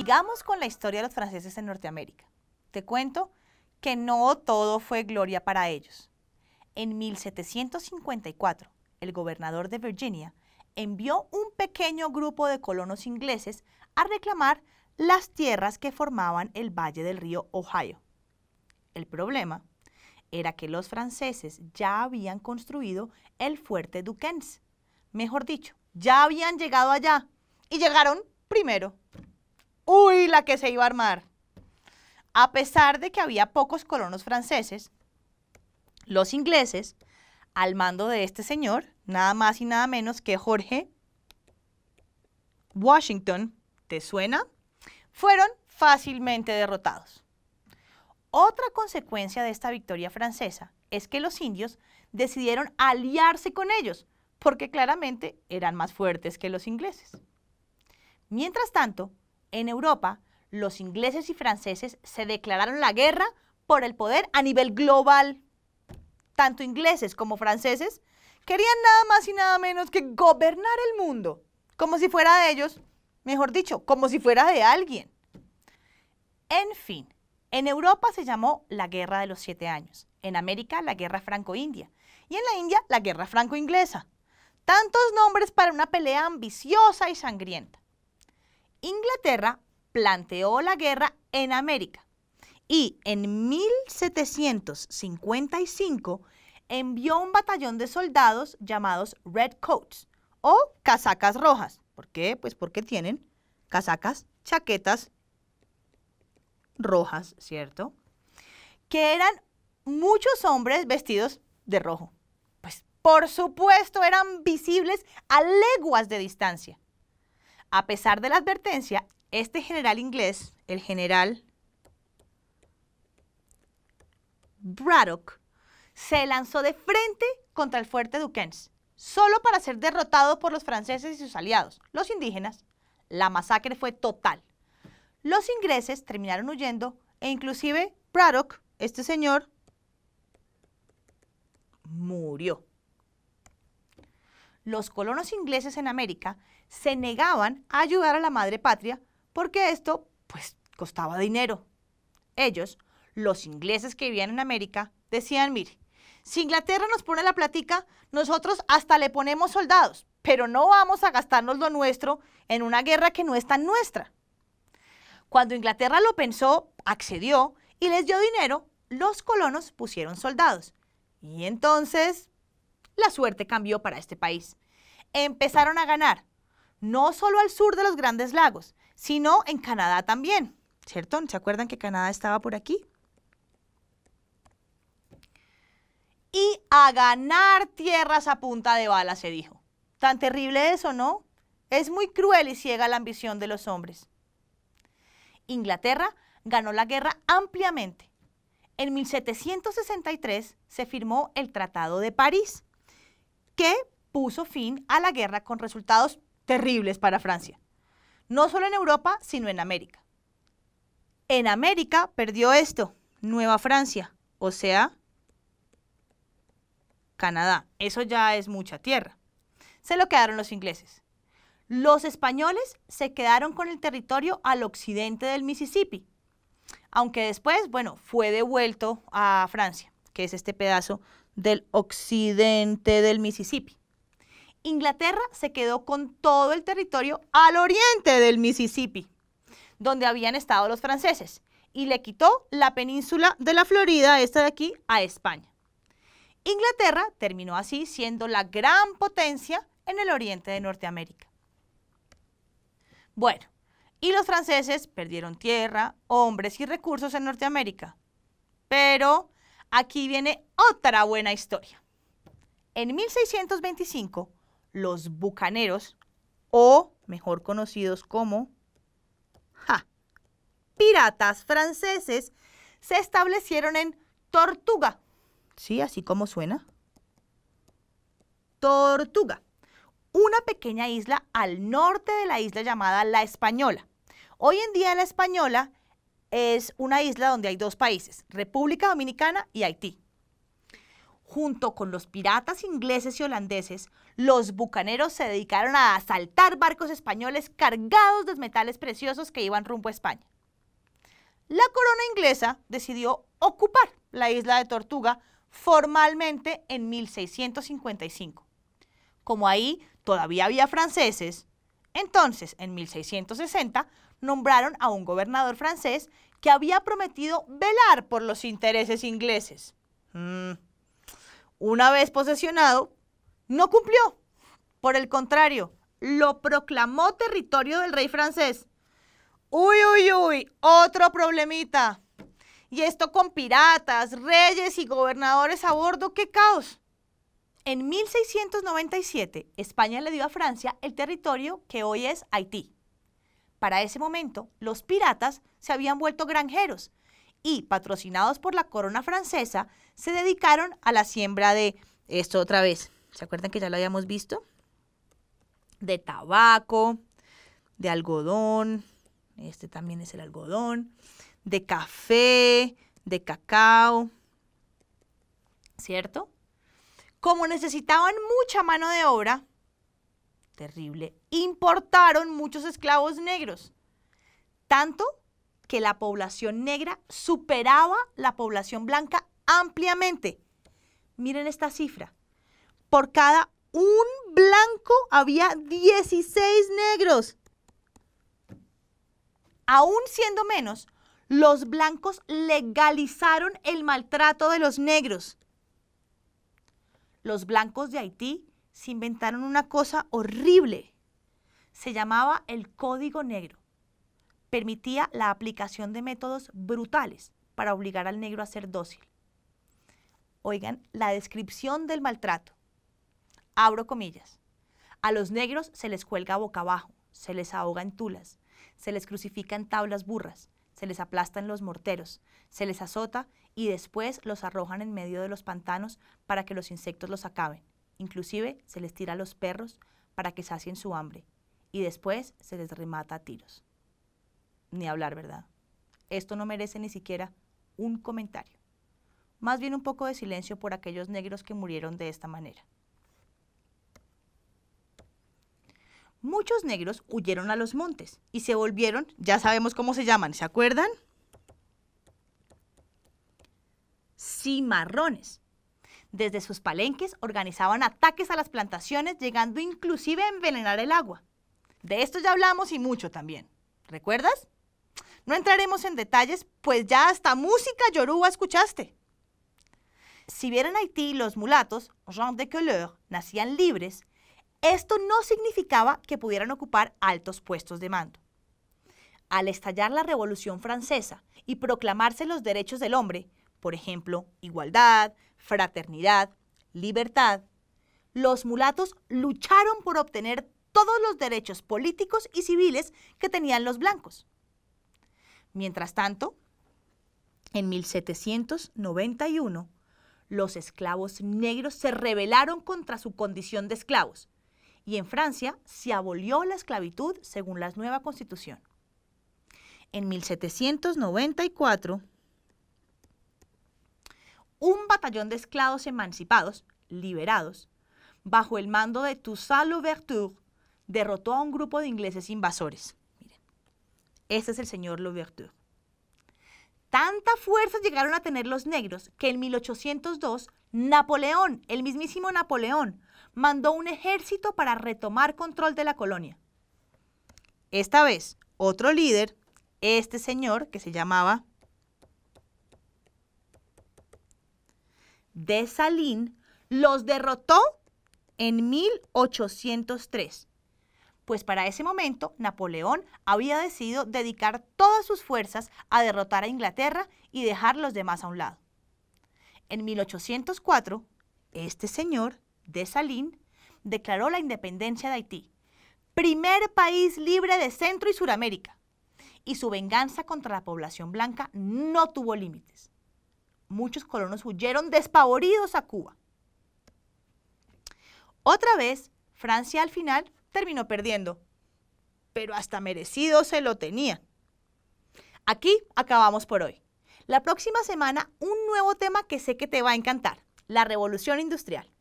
Sigamos con la historia de los franceses en Norteamérica. Te cuento que no todo fue gloria para ellos. En 1754, el gobernador de Virginia envió un pequeño grupo de colonos ingleses a reclamar las tierras que formaban el valle del río Ohio. El problema era que los franceses ya habían construido el fuerte Duquesne. Mejor dicho, ya habían llegado allá y llegaron primero. Uy, la que se iba a armar. A pesar de que había pocos colonos franceses, los ingleses, al mando de este señor, nada más y nada menos que Jorge Washington, ¿te suena? Fueron fácilmente derrotados. Otra consecuencia de esta victoria francesa es que los indios decidieron aliarse con ellos, porque claramente eran más fuertes que los ingleses. Mientras tanto, en Europa, los ingleses y franceses se declararon la guerra por el poder a nivel global. Tanto ingleses como franceses querían nada más y nada menos que gobernar el mundo, como si fuera de ellos, mejor dicho, como si fuera de alguien. En fin, en Europa se llamó la Guerra de los Siete Años, en América la Guerra Franco-India y en la India la Guerra Franco-Inglesa. Tantos nombres para una pelea ambiciosa y sangrienta. Inglaterra planteó la guerra en América y en 1755 envió un batallón de soldados llamados Redcoats o casacas rojas. ¿Por qué? Pues porque tienen casacas, chaquetas rojas, ¿cierto? Que eran muchos hombres vestidos de rojo. Pues por supuesto eran visibles a leguas de distancia. A pesar de la advertencia, este general inglés, el general Braddock, se lanzó de frente contra el fuerte Duquesne, solo para ser derrotado por los franceses y sus aliados, los indígenas. La masacre fue total. Los ingleses terminaron huyendo e inclusive Braddock, este señor, murió los colonos ingleses en América se negaban a ayudar a la madre patria porque esto, pues, costaba dinero. Ellos, los ingleses que vivían en América, decían, mire, si Inglaterra nos pone la platica, nosotros hasta le ponemos soldados, pero no vamos a gastarnos lo nuestro en una guerra que no es tan nuestra. Cuando Inglaterra lo pensó, accedió y les dio dinero, los colonos pusieron soldados. Y entonces, la suerte cambió para este país empezaron a ganar, no solo al sur de los Grandes Lagos, sino en Canadá también, ¿cierto? ¿Se acuerdan que Canadá estaba por aquí? Y a ganar tierras a punta de bala, se dijo. Tan terrible eso, ¿no? Es muy cruel y ciega la ambición de los hombres. Inglaterra ganó la guerra ampliamente. En 1763 se firmó el Tratado de París, que puso fin a la guerra con resultados terribles para Francia, no solo en Europa, sino en América. En América perdió esto, Nueva Francia, o sea, Canadá. Eso ya es mucha tierra. Se lo quedaron los ingleses. Los españoles se quedaron con el territorio al occidente del Mississippi, aunque después, bueno, fue devuelto a Francia, que es este pedazo del occidente del Mississippi. Inglaterra se quedó con todo el territorio al oriente del Mississippi, donde habían estado los franceses, y le quitó la península de la Florida, esta de aquí, a España. Inglaterra terminó así siendo la gran potencia en el oriente de Norteamérica. Bueno, y los franceses perdieron tierra, hombres y recursos en Norteamérica. Pero aquí viene otra buena historia. En 1625, los bucaneros, o mejor conocidos como piratas franceses, se establecieron en Tortuga. Sí, así como suena. Tortuga, una pequeña isla al norte de la isla llamada La Española. Hoy en día La Española es una isla donde hay dos países, República Dominicana y Haití junto con los piratas ingleses y holandeses, los bucaneros se dedicaron a asaltar barcos españoles cargados de metales preciosos que iban rumbo a España. La corona inglesa decidió ocupar la isla de Tortuga formalmente en 1655. Como ahí todavía había franceses, entonces en 1660 nombraron a un gobernador francés que había prometido velar por los intereses ingleses. Mm una vez posesionado, no cumplió. Por el contrario, lo proclamó territorio del rey francés. Uy, uy, uy, otro problemita. Y esto con piratas, reyes y gobernadores a bordo, qué caos. En 1697, España le dio a Francia el territorio que hoy es Haití. Para ese momento, los piratas se habían vuelto granjeros y patrocinados por la corona francesa, se dedicaron a la siembra de esto otra vez. ¿Se acuerdan que ya lo habíamos visto? De tabaco, de algodón, este también es el algodón, de café, de cacao, ¿cierto? Como necesitaban mucha mano de obra, terrible, importaron muchos esclavos negros, tanto que la población negra superaba la población blanca ampliamente. Miren esta cifra. Por cada un blanco había 16 negros. Aún siendo menos, los blancos legalizaron el maltrato de los negros. Los blancos de Haití se inventaron una cosa horrible. Se llamaba el Código Negro permitía la aplicación de métodos brutales para obligar al negro a ser dócil. Oigan la descripción del maltrato. Abro comillas. A los negros se les cuelga boca abajo, se les ahoga en tulas, se les crucifica en tablas burras, se les aplastan los morteros, se les azota y después los arrojan en medio de los pantanos para que los insectos los acaben. Inclusive se les tira a los perros para que sacien su hambre y después se les remata a tiros ni hablar, ¿verdad? Esto no merece ni siquiera un comentario. Más bien un poco de silencio por aquellos negros que murieron de esta manera. Muchos negros huyeron a los montes y se volvieron, ya sabemos cómo se llaman, ¿se acuerdan? Cimarrones. Desde sus palenques organizaban ataques a las plantaciones, llegando inclusive a envenenar el agua. De esto ya hablamos y mucho también. ¿Recuerdas? No entraremos en detalles, pues ya hasta música yoruba escuchaste. Si bien en Haití los mulatos, gens de couleur, nacían libres, esto no significaba que pudieran ocupar altos puestos de mando. Al estallar la Revolución Francesa y proclamarse los derechos del hombre, por ejemplo, igualdad, fraternidad, libertad, los mulatos lucharon por obtener todos los derechos políticos y civiles que tenían los blancos. Mientras tanto, en 1791, los esclavos negros se rebelaron contra su condición de esclavos y en Francia se abolió la esclavitud según la nueva constitución. En 1794, un batallón de esclavos emancipados, liberados, bajo el mando de Toussaint Louverture, derrotó a un grupo de ingleses invasores. Ese es el señor Louverture. Tanta fuerza llegaron a tener los negros que en 1802 Napoleón, el mismísimo Napoleón, mandó un ejército para retomar control de la colonia. Esta vez, otro líder, este señor que se llamaba Dessalines, los derrotó en 1803 pues para ese momento Napoleón había decidido dedicar todas sus fuerzas a derrotar a Inglaterra y dejar los demás a un lado. En 1804, este señor, Dessalines, declaró la independencia de Haití, primer país libre de Centro y Suramérica, y su venganza contra la población blanca no tuvo límites. Muchos colonos huyeron despavoridos a Cuba. Otra vez, Francia al final terminó perdiendo, pero hasta merecido se lo tenía. Aquí acabamos por hoy. La próxima semana un nuevo tema que sé que te va a encantar, la revolución industrial.